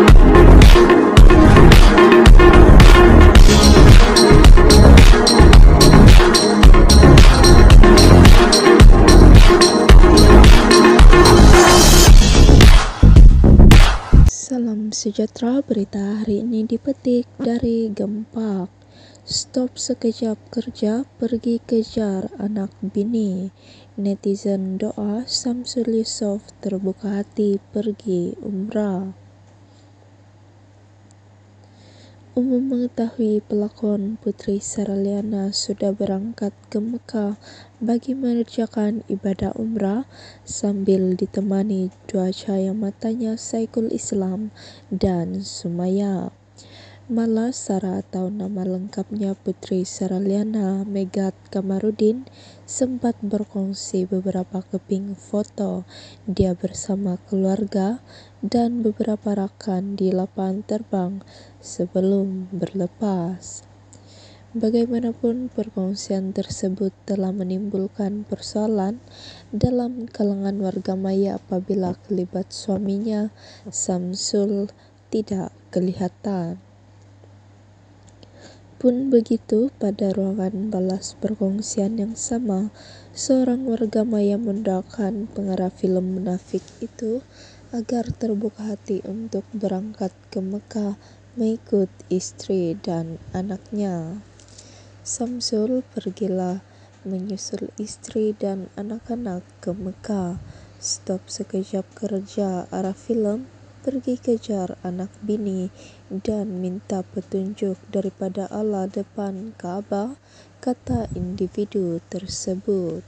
Salam sejahtera, berita hari ini dipetik dari Gempak. Stop sekejap kerja, pergi kejar anak bini. Netizen doa Samsul Yusof terbuka hati pergi umrah. Umum mengetahui pelakon Putri Saraliana sudah berangkat ke Mekah bagi mengerjakan ibadah umrah sambil ditemani cuaca yang matanya Saikul Islam dan Sumayyah. Mala Sara atau nama lengkapnya Putri Saraliana Megat Kamarudin sempat berkongsi beberapa keping foto dia bersama keluarga dan beberapa rakan di lapangan terbang sebelum berlepas. Bagaimanapun perkongsian tersebut telah menimbulkan persoalan dalam kalangan warga maya apabila kelibat suaminya Samsul tidak kelihatan. Pun begitu, pada ruangan balas perkongsian yang sama, seorang warga Maya mendoakan pengarah film munafik itu agar terbuka hati untuk berangkat ke Mekah mengikut istri dan anaknya. Samsul pergilah menyusul istri dan anak-anak ke Mekah. Stop sekejap kerja arah film Pergi kejar anak bini dan minta petunjuk daripada Allah depan Ka'bah, kata individu tersebut.